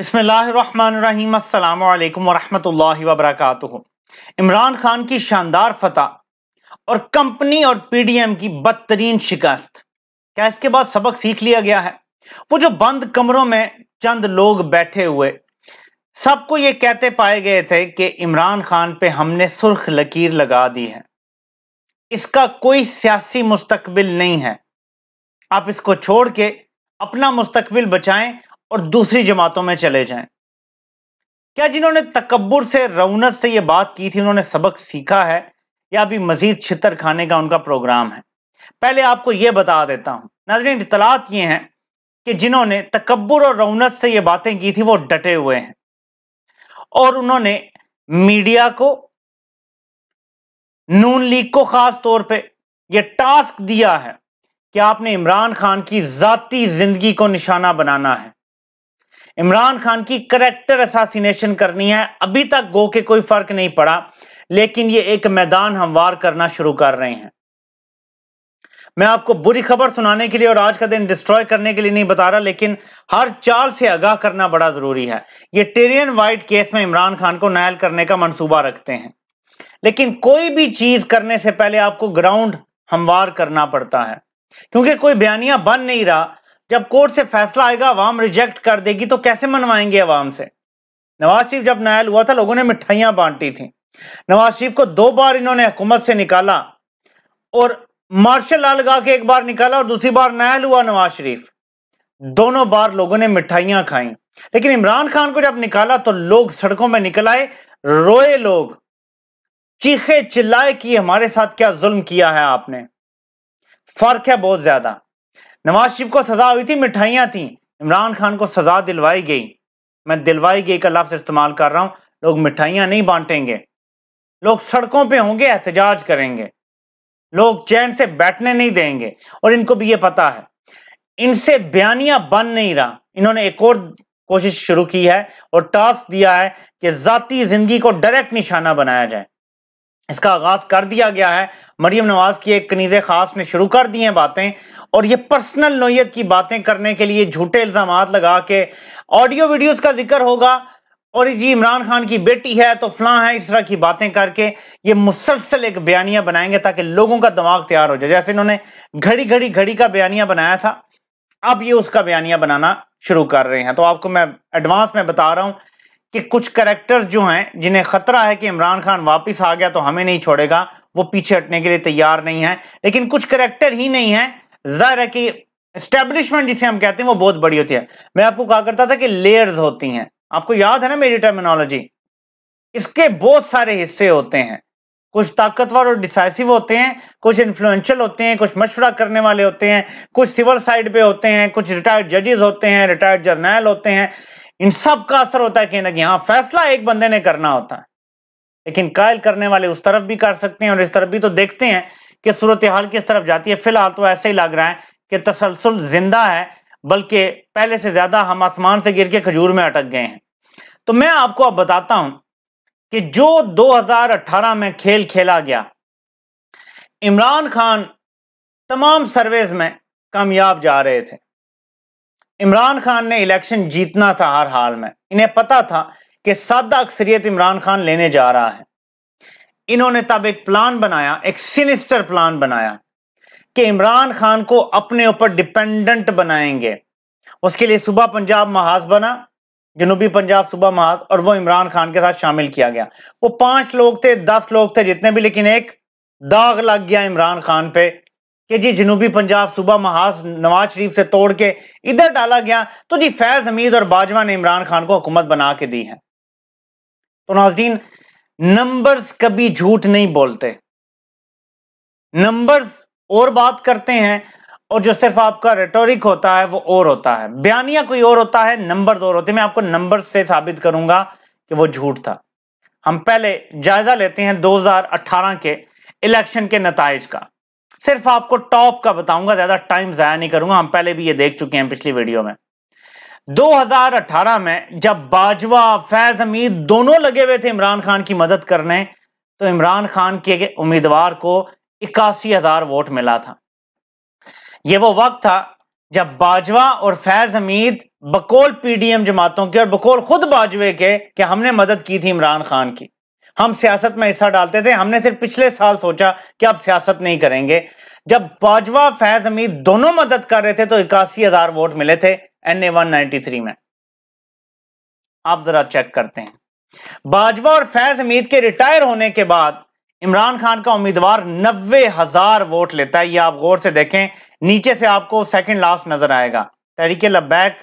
बसमीम अल्लाम वरहमल इमरान खान की शानदार फतह और कंपनी और पीडीएम की बदतरीन शिकस्त क्या इसके बाद सबक सीख लिया गया है वो जो बंद कमरों में चंद लोग बैठे हुए सबको ये कहते पाए गए थे कि इमरान खान पे हमने सुर्ख लकीर लगा दी है इसका कोई सियासी मुस्तकबिल नहीं है आप इसको छोड़ के अपना मुस्तकबिल बचाएं और दूसरी जमातों में चले जाएं क्या जिन्होंने तकबर से रौनत से ये बात की थी उन्होंने सबक सीखा है या अभी मजीद छितर खाने का उनका प्रोग्राम है पहले आपको यह बता देता हूं नजर इतलात ये हैं कि जिन्होंने तकबर और रौनत से ये बातें की थी वो डटे हुए हैं और उन्होंने मीडिया को नून लीग को खास तौर पे ये टास्क दिया है कि आपने इमरान खान की जाति जिंदगी को निशाना बनाना है इमरान खान की करेक्टर असासीनेशन करनी है अभी तक गो के कोई फर्क नहीं पड़ा लेकिन ये एक मैदान हमवार करना शुरू कर रहे हैं मैं आपको बुरी खबर सुनाने के लिए और आज का दिन डिस्ट्रॉय करने के लिए नहीं बता रहा लेकिन हर चाल से आगाह करना बड़ा जरूरी है ये टेरियन वाइट केस में इमरान खान को नायल करने का मंसूबा रखते हैं लेकिन कोई भी चीज करने से पहले आपको ग्राउंड हमवार करना पड़ता है क्योंकि कोई बयानिया बन नहीं रहा जब कोर्ट से फैसला आएगा अवाम रिजेक्ट कर देगी तो कैसे मनवाएंगे अवाम से नवाज शरीफ जब नायल हुआ था लोगों ने मिठाइयां बांटी थी नवाज शरीफ को दो बार इन्होंने हुकूमत से निकाला और मार्शल लाल लगा के एक बार निकाला और दूसरी बार नायल हुआ नवाज शरीफ दोनों बार लोगों ने मिठाइयां खाई लेकिन इमरान खान को जब निकाला तो लोग सड़कों में निकल आए रोए लोग चीखे चिल्लाए कि हमारे साथ क्या जुल्म किया है आपने फर्क है बहुत ज्यादा नवाज शरीफ को सजा हुई थी मिठाइयाँ थी इमरान खान को सजा दिलवाई गई मैं दिलवाई गई का लफ्ज़ इस्तेमाल कर रहा हूँ लोग मिठाइयाँ नहीं बांटेंगे लोग सड़कों पे होंगे एहतजाज करेंगे लोग चैन से बैठने नहीं देंगे और इनको भी ये पता है इनसे बयानिया बन नहीं रहा इन्होंने एक और कोशिश शुरू की है और टास्क दिया है कि जाती जिंदगी को डायरेक्ट निशाना बनाया जाए इसका आगाज कर दिया गया है मरियम नवाज की एक कनीज़ खास ने शुरू कर दी हैं बातें और ये पर्सनल नोयत की बातें करने के लिए झूठे इल्ज़ाम लगा के ऑडियो वीडियो का जिक्र होगा और जी इमरान खान की बेटी है तो फलां है इस तरह की बातें करके ये मुसलसल एक बयानिया बनाएंगे ताकि लोगों का दिमाग तैयार हो जाए जैसे इन्होंने घड़ी घड़ी घड़ी का बयानिया बनाया था अब ये उसका बयानिया बनाना शुरू कर रहे हैं तो आपको मैं एडवांस में बता रहा हूँ कि कुछ करेक्टर्स जो हैं जिन्हें खतरा है कि इमरान खान वापस आ गया तो हमें नहीं छोड़ेगा वो पीछे हटने के लिए तैयार नहीं है लेकिन कुछ करेक्टर ही नहीं है जाहिर है कि स्टेब्लिशमेंट जिसे हम कहते हैं वो बहुत बड़ी होती है मैं आपको कहा करता था कि लेयर्स होती हैं आपको याद है ना मेरी टर्मिनोलॉजी इसके बहुत सारे हिस्से होते हैं कुछ ताकतवर और डिसाइसिव होते हैं कुछ इन्फ्लुएंशियल होते हैं कुछ मशवरा करने वाले होते हैं कुछ सिविल साइड पे होते हैं कुछ रिटायर्ड जजेस होते हैं रिटायर्ड जर्नैल होते हैं इन सब का असर होता है कहीं ना कहीं हाँ फैसला एक बंदे ने करना होता है लेकिन कायल करने वाले उस तरफ भी कर सकते हैं और इस तरफ भी तो देखते हैं कि सूरत हाल किस तरफ जाती है फिलहाल तो ऐसे ही लग रहा है कि तसलसल जिंदा है बल्कि पहले से ज्यादा हम आसमान से गिर के खजूर में अटक गए हैं तो मैं आपको अब बताता हूं कि जो 2018 में खेल खेला गया इमरान खान तमाम सर्वेज में कामयाब जा रहे थे इमरान खान ने इलेक्शन जीतना था हर हाल में इन्हें पता था कि सादा अक्सरियत इमरान खान लेने जा रहा है इन्होंने तब एक प्लान बनाया एक सिनिस्टर प्लान बनाया कि इमरान खान को अपने ऊपर डिपेंडेंट बनाएंगे उसके लिए सुबह पंजाब महाज बना जनूबी पंजाब सुबह महाज और वो इमरान खान के साथ शामिल किया गया वो पांच लोग थे दस लोग थे जितने भी लेकिन एक दाग लग गया इमरान खान पे कि जी जनूबी पंजाब सूबा महाज नवाज शरीफ से तोड़ के इधर डाला गया तो जी फैज हमीद और बाजवा ने इमरान खान को हुकूमत बना के दी है तो नाजीन नंबर्स कभी झूठ नहीं बोलते नंबर्स और बात करते हैं और जो सिर्फ आपका रेटोरिक होता है वो और होता है बयानिया कोई और होता है नंबर और होते हैं मैं आपको नंबर से साबित करूंगा कि वो झूठ था हम पहले जायजा लेते हैं 2018 के इलेक्शन के नतज का सिर्फ आपको टॉप का बताऊंगा ज्यादा टाइम जया नहीं करूंगा हम पहले भी ये देख चुके हैं पिछली वीडियो में 2018 में जब बाजवा फैज हमीद दोनों लगे हुए थे इमरान खान की मदद करने तो इमरान खान के उम्मीदवार को इक्यासी हजार वोट मिला था ये वो वक्त था जब बाजवा और फैज हमीद बकोल पीडीएम जमातों के और बकोल खुद बाजवे के कि हमने मदद की थी इमरान खान की हम सियासत में हिस्सा डालते थे हमने सिर्फ पिछले साल सोचा कि आप सियासत नहीं करेंगे जब बाजवा फैज अमीर दोनों मदद कर रहे थे तो इक्यासी हजार वोट मिले थे N A one ninety three में आप जरा चेक करते हैं बाजवा और फैज अमीर के रिटायर होने के बाद इमरान खान का उम्मीदवार नब्बे हजार वोट लेता है ये आप गौर से देखें नीचे से आपको सेकंड लास्ट नजर आएगा तरीके लबैक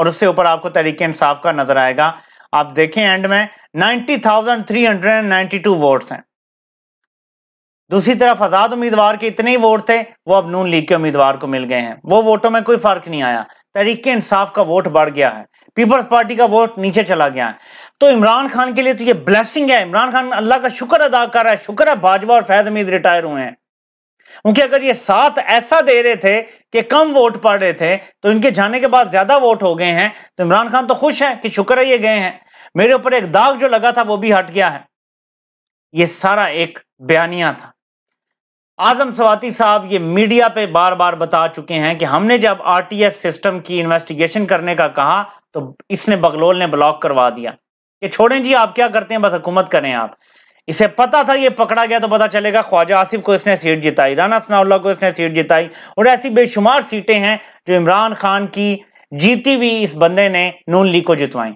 और उससे ऊपर आपको तरीके इंसाफ का नजर आएगा आप देखें एंड में 90,392 वोट्स हैं दूसरी तरफ आजाद उम्मीदवार के इतने ही वोट थे वो अब नून लीग के उम्मीदवार को मिल गए हैं वो वोटों में कोई फर्क नहीं आया तरीके इंसाफ का वोट बढ़ गया है पीपल्स पार्टी का वोट नीचे चला गया है तो इमरान खान के लिए तो ये ब्लेसिंग है इमरान खान अल्लाह का शुक्र अदा कर रहा है शुक्र है भाजपा और फैज उम्मीद रिटायर हुए हैं क्योंकि अगर ये साथ ऐसा दे रहे थे कि कम वोट पड़ रहे थे तो इनके जाने के बाद ज्यादा वोट हो गए हैं तो इमरान खान तो खुश है कि शुक्र है ये गए हैं मेरे ऊपर एक दाग जो लगा था वो भी हट गया है ये सारा एक बयानिया था आजम सवाती साहब ये मीडिया पे बार बार बता चुके हैं कि हमने जब आरटीएस सिस्टम की इन्वेस्टिगेशन करने का कहा तो इसने बगलोल ने ब्लॉक करवा दिया कि छोड़ें जी आप क्या करते हैं बस हुकूमत करें आप इसे पता था ये पकड़ा गया तो पता चलेगा ख्वाजा आसिफ को इसने सीट जिताई राना सनाउल्ला को इसने सीट जिताई और ऐसी बेशुमार सीटें हैं जो इमरान खान की जीती हुई इस बंदे ने नून लीग को जितवाई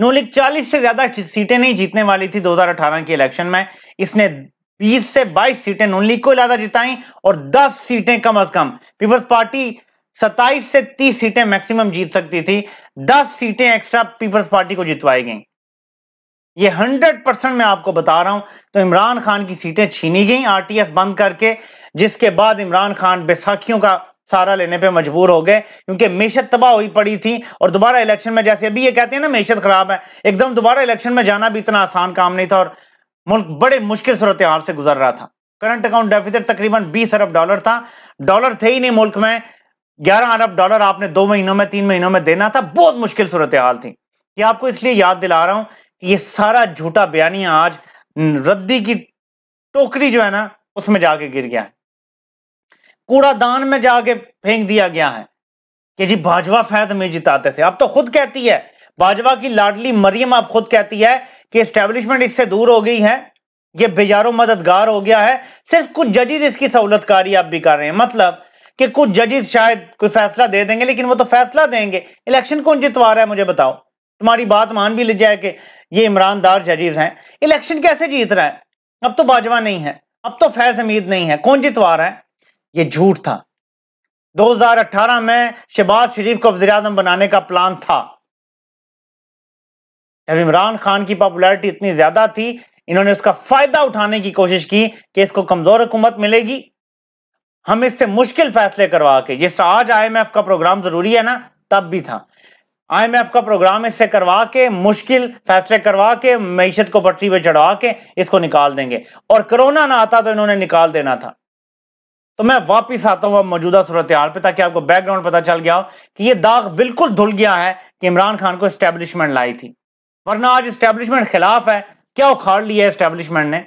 नून लीग चालीस से ज्यादा सीटें नहीं जीतने वाली थी 2018 की इलेक्शन में इसने 20 से 22 सीटें नून लीग को ज्यादा जिताई और 10 सीटें कम अज कम पीपल्स पार्टी 27 से 30 सीटें मैक्सिमम जीत सकती थी 10 सीटें एक्स्ट्रा पीपल्स पार्टी को जितवाई गई ये हंड्रेड परसेंट मैं आपको बता रहा हूं तो इमरान खान की सीटें छीनी गई आरटीएफ बंद करके जिसके बाद इमरान खान बैसाखियों का सारा लेने पे मजबूर हो गए क्योंकि मीशत तबाह हुई पड़ी थी और दोबारा इलेक्शन में जैसे अभी ये कहते हैं ना मीशत खराब है एकदम दोबारा इलेक्शन में जाना भी इतना आसान काम नहीं था और मुल्क बड़े मुश्किल सूरत हाल से गुजर रहा था करंट अकाउंट डेफिसिट तकरीबन बीस अरब डॉलर था डॉलर थे ही नहीं मुल्क में ग्यारह अरब डॉलर आपने दो महीनों में तीन महीनों में देना था बहुत मुश्किल सूरत हाल थी कि आपको इसलिए याद दिला रहा हूं कि ये सारा झूठा बयानिया आज रद्दी की टोकरी जो है ना उसमें जाके गिर गया है कूड़ादान में जाके फेंक दिया गया है कि जी भाजपा फैद में जिताते थे अब तो खुद कहती है भाजपा की लाडली मरियम आप खुद कहती है कि स्टेब्लिशमेंट इससे दूर हो गई है ये बेजारो मददगार हो गया है सिर्फ कुछ जजिज इसकी सहूलतकारी आप भी कर रहे हैं मतलब कि कुछ जजेस शायद कोई फैसला दे देंगे लेकिन वो तो फैसला देंगे इलेक्शन कौन जितवा रहा है मुझे बताओ तुम्हारी बात मान भी ली जाए कि ये इमरान दार जजेज हैं इलेक्शन कैसे जीत रहा है अब तो बाजवा नहीं है अब तो फैज हमीद नहीं है कौन जितवा रहा है ये झूठ था 2018 में शहबाज शरीफ को वजी अजम बनाने का प्लान था जब इमरान खान की पॉपुलैरिटी इतनी ज्यादा थी इन्होंने उसका फायदा उठाने की कोशिश की कि इसको कमजोर हुकूमत मिलेगी हम इससे मुश्किल फैसले करवा के जिस आज आई एम एफ का प्रोग्राम जरूरी है ना तब भी था आईएमएफ का प्रोग्राम इससे करवा के मुश्किल फैसले करवा के मीशत को पटरी पे चढ़वा के इसको निकाल देंगे और कोरोना ना आता तो इन्होंने निकाल देना था तो मैं वापस आता हूं अब मौजूदा सूरत हाल पे ताकि आपको बैकग्राउंड पता चल गया हो कि ये दाग बिल्कुल धुल गया है कि इमरान खान को स्टैब्लिशमेंट लाई थी वरना आज स्टैब्लिशमेंट खिलाफ है क्या उखाड़ लिया है स्टैब्लिशमेंट ने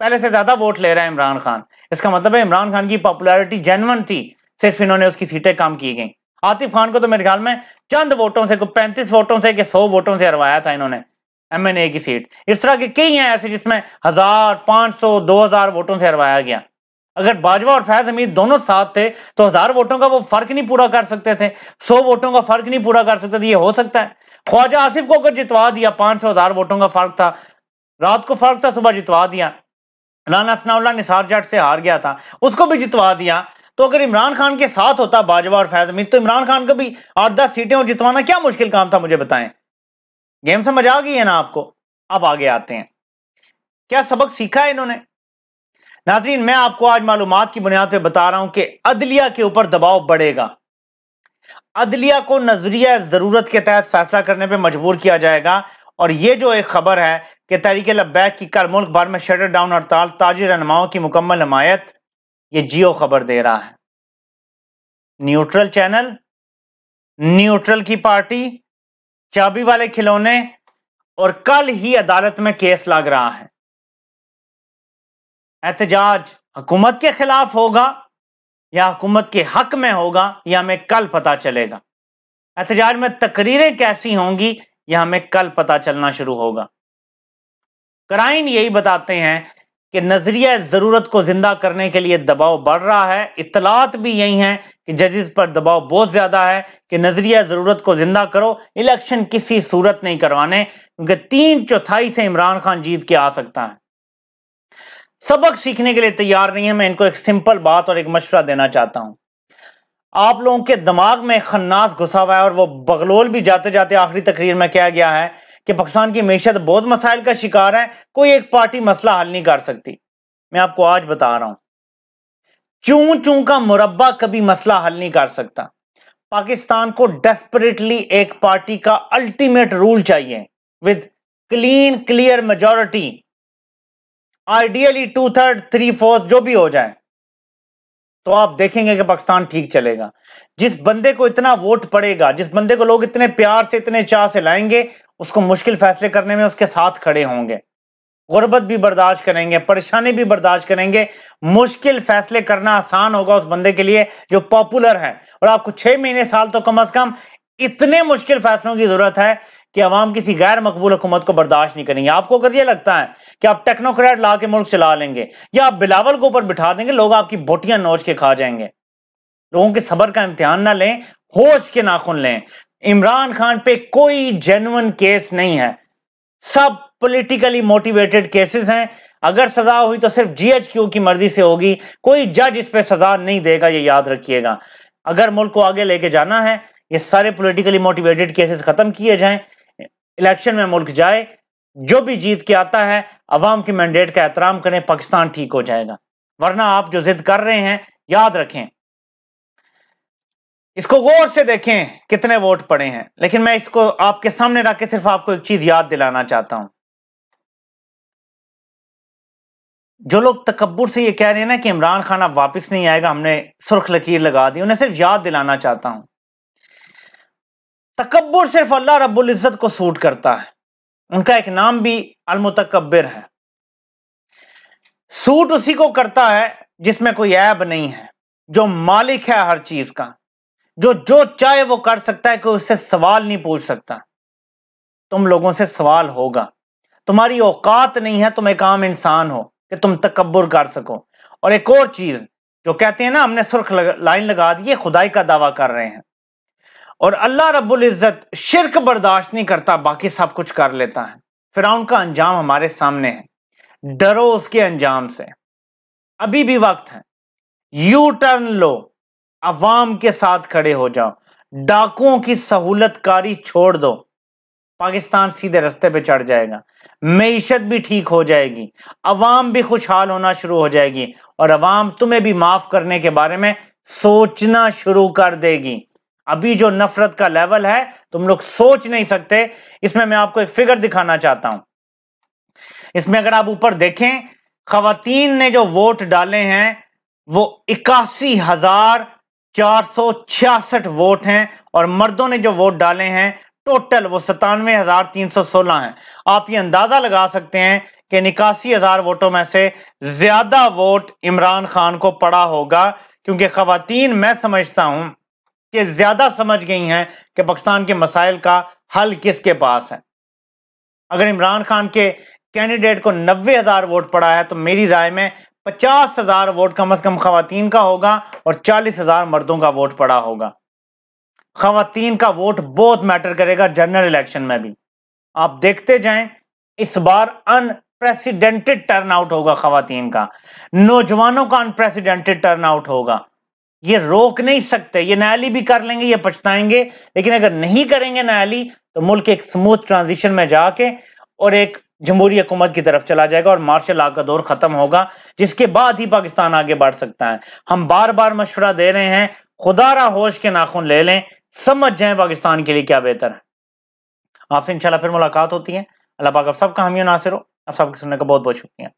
पहले से ज्यादा वोट ले रहा है इमरान खान इसका मतलब है इमरान खान की पॉपुलरिटी जेनवन थी सिर्फ इन्होंने उसकी सीटें कम की गई आतिफ खान को तो मेरे ख्याल में चंद वोटों से पैंतीस वोटों से सौ वोटों से हरवाया था इन्होंने एमएनए की सीट इस तरह के कई हैं ऐसे जिसमें हजार पांच सौ दो हजार वोटों से हरवाया गया अगर बाजवा और फैज हमीद दोनों साथ थे तो हजार वोटों का वो फर्क नहीं पूरा कर सकते थे सौ वोटों का फर्क नहीं पूरा कर सकते थे ये हो सकता है ख्वाजा आसिफ को अगर जितवा दिया पांच सौ हजार वोटों का फर्क था रात को फर्क था सुबह जितवा दिया लाना सनाउल्ला निसार जाट से हार गया था उसको भी जितवा दिया तो अगर इमरान खान के साथ होता बाजवा और फैज अमीद तो इमरान खान को भी आठ दस सीटें और जितवाना क्या मुश्किल काम था मुझे बताएं गेम समझ आ गई है ना आपको अब आगे आते हैं क्या सबक सीखा है इन्होंने नाजरीन मैं आपको आज मालूम की बुनियाद पर बता रहा हूं कि अदलिया के ऊपर दबाव बढ़ेगा अदलिया को नजरिया ज़रूरत के तहत फैसला करने पर मजबूर किया जाएगा और यह जो एक खबर है कि तहरीक लब्बैक की कल मुल्क भर में शटर डाउन हड़ताल ताजिर रहनुमाओं की मुकम्मल हमायत ये जियो खबर दे रहा है न्यूट्रल चैनल न्यूट्रल की पार्टी चाबी वाले खिलौने और कल ही अदालत में केस लग रहा है एहतजाज हुकूमत के खिलाफ होगा या हुकूमत के हक में होगा यह हमें कल पता चलेगा एहतजाज में तकरीरें कैसी होंगी यह हमें कल पता चलना शुरू होगा क्राइन यही बताते हैं कि नजरिया ज़रूरत को ज़िंदा करने के लिए दबाव बढ़ रहा है इतलात भी यही है कि जजेस पर दबाव बहुत ज़्यादा है कि नजरिया ज़रूरत को ज़िंदा करो इलेक्शन किसी सूरत नहीं करवाने क्योंकि तीन चौथाई से इमरान खान जीत के आ सकता है सबक सीखने के लिए तैयार नहीं है मैं इनको एक सिंपल बात और एक मशवरा देना चाहता हूं आप लोगों के दिमाग में खन्नास घुसा हुआ है और वो बगलोल भी जाते जाते आखिरी तकरीर में क्या गया है कि पाकिस्तान की मीशत बहुत मसाइल का शिकार है कोई एक पार्टी मसला हल नहीं कर सकती मैं आपको आज बता रहा हूं चू चू का मुरबा कभी मसला हल नहीं कर सकता पाकिस्तान को डेस्परेटली एक पार्टी का अल्टीमेट रूल चाहिए with clean clear majority ideally two third three fourth जो भी हो जाए तो आप देखेंगे कि पाकिस्तान ठीक चलेगा जिस बंदे को इतना वोट पड़ेगा जिस बंदे को लोग इतने प्यार से इतने चाह से लाएंगे उसको मुश्किल फैसले करने में उसके साथ खड़े होंगे गुर्बत भी बर्दाश्त करेंगे परेशानी भी बर्दाश्त करेंगे मुश्किल फैसले करना आसान होगा उस बंदे के लिए जो पॉपुलर है और आपको छह महीने साल तो कम अज कम इतने मुश्किल फैसलों की जरूरत है कि आवाम किसी गैर मकबूल हुकूमत को बर्दाश्त नहीं करेंगे आपको अगर ये लगता है कि आप टेक्नोक्रेट ला के मुल्क चला लेंगे या आप बिलावल को ऊपर बिठा देंगे लोग आपकी बोटियां नोच के खा जाएंगे लोगों के सबर का इम्तिहान ना लें होश के नाखुन लें इमरान खान पे कोई जेनुअन केस नहीं है सब पॉलिटिकली मोटिवेटेड केसेस हैं अगर सजा हुई तो सिर्फ जीएचक्यू की मर्जी से होगी कोई जज इस पे सजा नहीं देगा ये याद रखिएगा अगर मुल्क को आगे लेके जाना है ये सारे पॉलिटिकली मोटिवेटेड केसेस खत्म किए जाएं इलेक्शन में मुल्क जाए जो भी जीत के आता है अवाम के मैंडेट का एहतराम करें पाकिस्तान ठीक हो जाएगा वरना आप जो जिद कर रहे हैं याद रखें इसको गौर से देखें कितने वोट पड़े हैं लेकिन मैं इसको आपके सामने रख के सिर्फ आपको एक चीज याद दिलाना चाहता हूं जो लोग तकबर से ये कह रहे हैं ना कि इमरान खान अब वापस नहीं आएगा हमने सुर्ख लकीर लगा दी उन्हें सिर्फ याद दिलाना चाहता हूं तकबर सिर्फ अल्लाह रब्बुल इज़्ज़त को सूट करता है उनका एक नाम भी अलमुतकबर है सूट उसी को करता है जिसमें कोई ऐब नहीं है जो मालिक है हर चीज का जो जो चाहे वो कर सकता है कोई उससे सवाल नहीं पूछ सकता तुम लोगों से सवाल होगा तुम्हारी औकात नहीं है तुम एक आम इंसान हो कि तुम तकबर कर सको और एक और चीज जो कहते हैं ना हमने सुर्ख लग, लाइन लगा दी है खुदाई का दावा कर रहे हैं और अल्लाह रब्बुल इज़्ज़त शिरक बर्दाश्त नहीं करता बाकी सब कुछ कर लेता है फिराउन का अंजाम हमारे सामने है डरो उसके अंजाम से अभी भी वक्त है यू टर्न लो अवाम के साथ खड़े हो जाओ डाकुओं की सहूलत कारी छोड़ दो पाकिस्तान सीधे रस्ते पे चढ़ जाएगा मीशत भी ठीक हो जाएगी अवाम भी खुशहाल होना शुरू हो जाएगी और अवाम तुम्हें भी माफ़ करने के बारे में सोचना शुरू कर देगी अभी जो नफरत का लेवल है तुम लोग सोच नहीं सकते इसमें मैं आपको एक फिगर दिखाना चाहता हूं इसमें अगर आप ऊपर देखें खातन ने जो वोट डाले हैं वो इक्यासी हजार चार वोट हैं और मर्दों ने जो वोट डाले हैं टोटल वो सतानवे हजार तीन सौ सोलह हैं आप ये अंदाजा लगा सकते हैं कि निकासी हजार वोटों में से ज्यादा वोट इमरान खान को पड़ा होगा क्योंकि खातन मैं समझता हूं कि ज्यादा समझ गई हैं कि पाकिस्तान के मसाइल का हल किसके पास है अगर इमरान खान के कैंडिडेट को नब्बे हजार वोट पड़ा है तो मेरी राय में पचास हजार वोट कम अज कम खातन का होगा और चालीस हजार मर्दों का वोट पड़ा होगा खातन का वोट बहुत मैटर करेगा जनरल इलेक्शन में भी आप देखते जाए इस बार अनप्रेसिडेंटेड टर्न आउट होगा खातन का नौजवानों का अनप्रेसिडेंटेड टर्न आउट होगा ये रोक नहीं सकते ये नयाली भी कर लेंगे ये पछताएंगे लेकिन अगर नहीं करेंगे नयाली तो मुल्क एक स्मूथ ट्रांजिशन में जाके और एक जमहूरी हुकूमत की तरफ चला जाएगा और मार्शल ला का दौर खत्म होगा जिसके बाद ही पाकिस्तान आगे बढ़ सकता है हम बार बार मशवरा दे रहे हैं खुदारा होश के नाखून ले लें समझ जाए पाकिस्तान के लिए क्या बेहतर है आपसे इंशाल्लाह फिर मुलाकात होती है अल्लाह पाक आप सबका हमी नासिर हो आप सबके सुनने का बहुत बहुत शुक्रिया